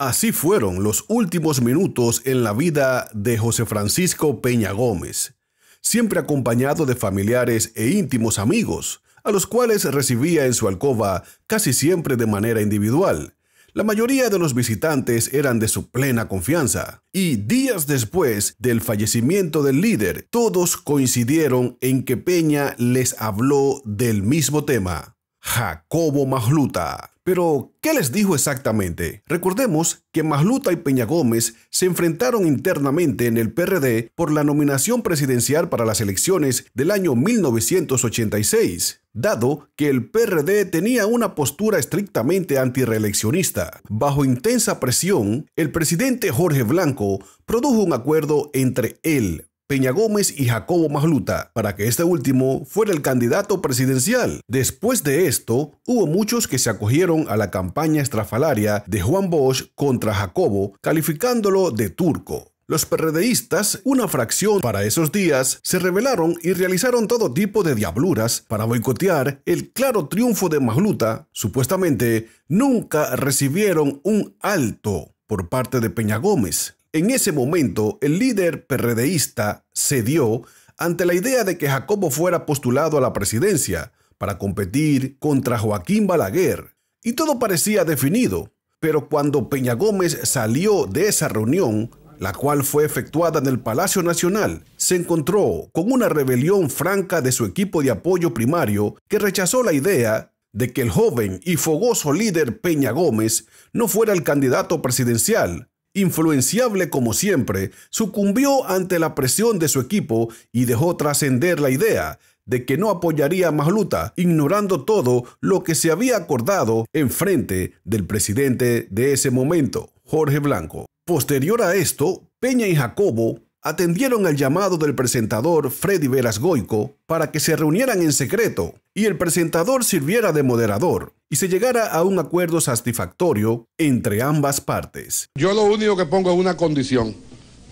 Así fueron los últimos minutos en la vida de José Francisco Peña Gómez, siempre acompañado de familiares e íntimos amigos, a los cuales recibía en su alcoba casi siempre de manera individual. La mayoría de los visitantes eran de su plena confianza, y días después del fallecimiento del líder, todos coincidieron en que Peña les habló del mismo tema, Jacobo Majluta, pero, ¿qué les dijo exactamente? Recordemos que Masluta y Peña Gómez se enfrentaron internamente en el PRD por la nominación presidencial para las elecciones del año 1986, dado que el PRD tenía una postura estrictamente antireeleccionista. Bajo intensa presión, el presidente Jorge Blanco produjo un acuerdo entre él, Peña Gómez y Jacobo Majluta, para que este último fuera el candidato presidencial. Después de esto, hubo muchos que se acogieron a la campaña estrafalaria de Juan Bosch contra Jacobo, calificándolo de turco. Los perredeístas, una fracción para esos días, se rebelaron y realizaron todo tipo de diabluras para boicotear el claro triunfo de Majluta. Supuestamente, nunca recibieron un alto por parte de Peña Gómez. En ese momento, el líder perredeísta cedió ante la idea de que Jacobo fuera postulado a la presidencia para competir contra Joaquín Balaguer, y todo parecía definido. Pero cuando Peña Gómez salió de esa reunión, la cual fue efectuada en el Palacio Nacional, se encontró con una rebelión franca de su equipo de apoyo primario que rechazó la idea de que el joven y fogoso líder Peña Gómez no fuera el candidato presidencial, Influenciable como siempre, sucumbió ante la presión de su equipo y dejó trascender la idea de que no apoyaría a luta ignorando todo lo que se había acordado en frente del presidente de ese momento, Jorge Blanco. Posterior a esto, Peña y Jacobo atendieron al llamado del presentador Freddy Veras Goico para que se reunieran en secreto y el presentador sirviera de moderador y se llegara a un acuerdo satisfactorio entre ambas partes. Yo lo único que pongo es una condición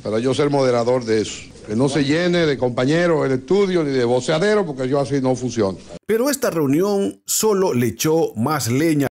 para yo ser moderador de eso. Que no se llene de compañeros el estudio ni de voceadero porque yo así no funciono. Pero esta reunión solo le echó más leña,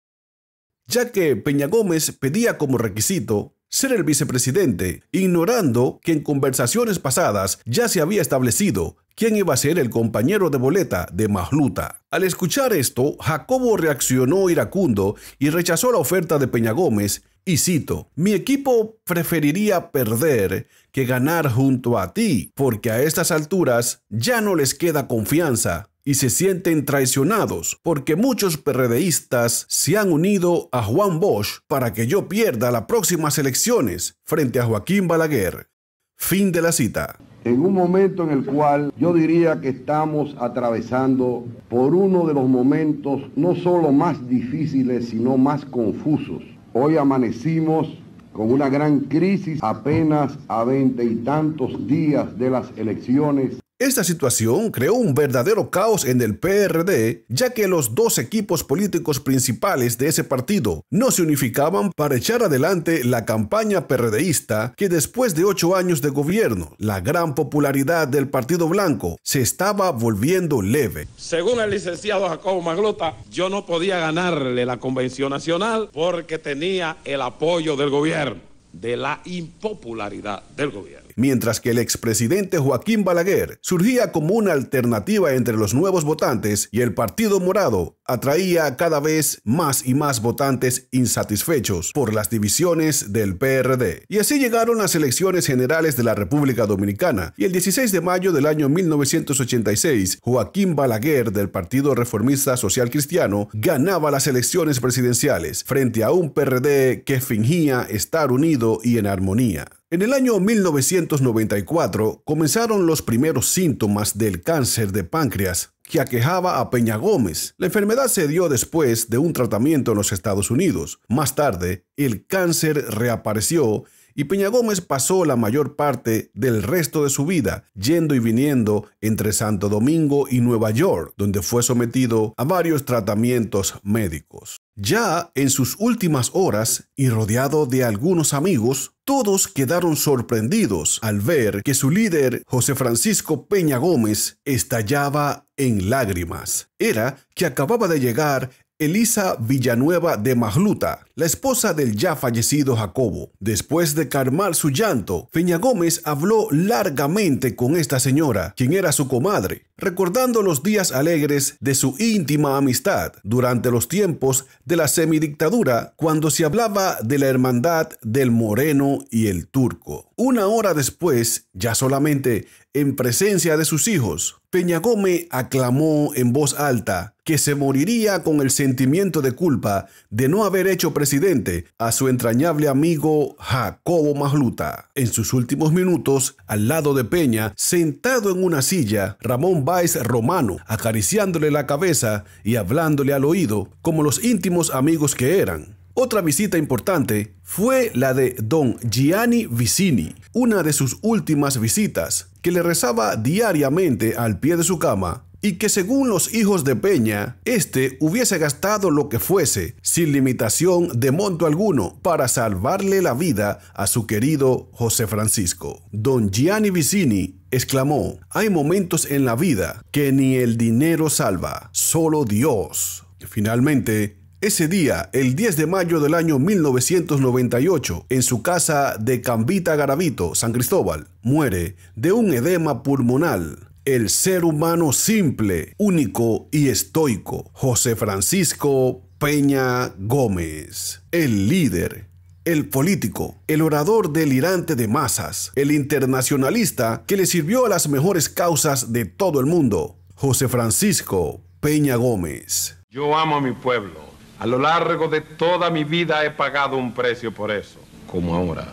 ya que Peña Gómez pedía como requisito ser el vicepresidente, ignorando que en conversaciones pasadas ya se había establecido quién iba a ser el compañero de boleta de magluta Al escuchar esto, Jacobo reaccionó iracundo y rechazó la oferta de Peña Gómez y cito, mi equipo preferiría perder que ganar junto a ti, porque a estas alturas ya no les queda confianza y se sienten traicionados porque muchos PRDistas se han unido a Juan Bosch para que yo pierda las próximas elecciones frente a Joaquín Balaguer. Fin de la cita. En un momento en el cual yo diría que estamos atravesando por uno de los momentos no solo más difíciles, sino más confusos. Hoy amanecimos con una gran crisis apenas a veinte y tantos días de las elecciones esta situación creó un verdadero caos en el PRD, ya que los dos equipos políticos principales de ese partido no se unificaban para echar adelante la campaña PRDista que después de ocho años de gobierno, la gran popularidad del Partido Blanco se estaba volviendo leve. Según el licenciado Jacobo Maglota, yo no podía ganarle la Convención Nacional porque tenía el apoyo del gobierno de la impopularidad del gobierno. Mientras que el expresidente Joaquín Balaguer surgía como una alternativa entre los nuevos votantes y el Partido Morado atraía cada vez más y más votantes insatisfechos por las divisiones del PRD. Y así llegaron las elecciones generales de la República Dominicana y el 16 de mayo del año 1986, Joaquín Balaguer del Partido Reformista Social Cristiano ganaba las elecciones presidenciales frente a un PRD que fingía estar unido y en armonía. En el año 1994 comenzaron los primeros síntomas del cáncer de páncreas que aquejaba a Peña Gómez. La enfermedad se dio después de un tratamiento en los Estados Unidos. Más tarde, el cáncer reapareció y Peña Gómez pasó la mayor parte del resto de su vida yendo y viniendo entre Santo Domingo y Nueva York, donde fue sometido a varios tratamientos médicos. Ya en sus últimas horas y rodeado de algunos amigos, todos quedaron sorprendidos al ver que su líder, José Francisco Peña Gómez, estallaba en lágrimas. Era que acababa de llegar Elisa Villanueva de Majluta, la esposa del ya fallecido Jacobo. Después de calmar su llanto, Feña Gómez habló largamente con esta señora, quien era su comadre, recordando los días alegres de su íntima amistad durante los tiempos de la semidictadura, cuando se hablaba de la hermandad del moreno y el turco. Una hora después, ya solamente en presencia de sus hijos, Peña Gómez aclamó en voz alta que se moriría con el sentimiento de culpa de no haber hecho presidente a su entrañable amigo Jacobo Majluta. En sus últimos minutos, al lado de Peña, sentado en una silla, Ramón Báez Romano, acariciándole la cabeza y hablándole al oído como los íntimos amigos que eran. Otra visita importante fue la de don Gianni Vicini, una de sus últimas visitas, que le rezaba diariamente al pie de su cama y que según los hijos de Peña, este hubiese gastado lo que fuese, sin limitación de monto alguno, para salvarle la vida a su querido José Francisco. Don Gianni Vicini exclamó, hay momentos en la vida que ni el dinero salva, solo Dios. Finalmente, ese día, el 10 de mayo del año 1998, en su casa de Cambita Garavito, San Cristóbal, muere de un edema pulmonal el ser humano simple, único y estoico, José Francisco Peña Gómez, el líder el político, el orador delirante de masas, el internacionalista que le sirvió a las mejores causas de todo el mundo, José Francisco Peña Gómez. Yo amo a mi pueblo. A lo largo de toda mi vida he pagado un precio por eso, como ahora.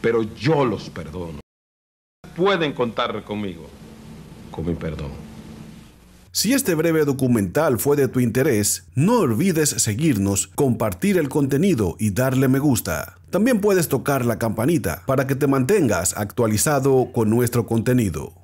Pero yo los perdono. Pueden contar conmigo, con mi perdón. Si este breve documental fue de tu interés, no olvides seguirnos, compartir el contenido y darle me gusta. También puedes tocar la campanita para que te mantengas actualizado con nuestro contenido.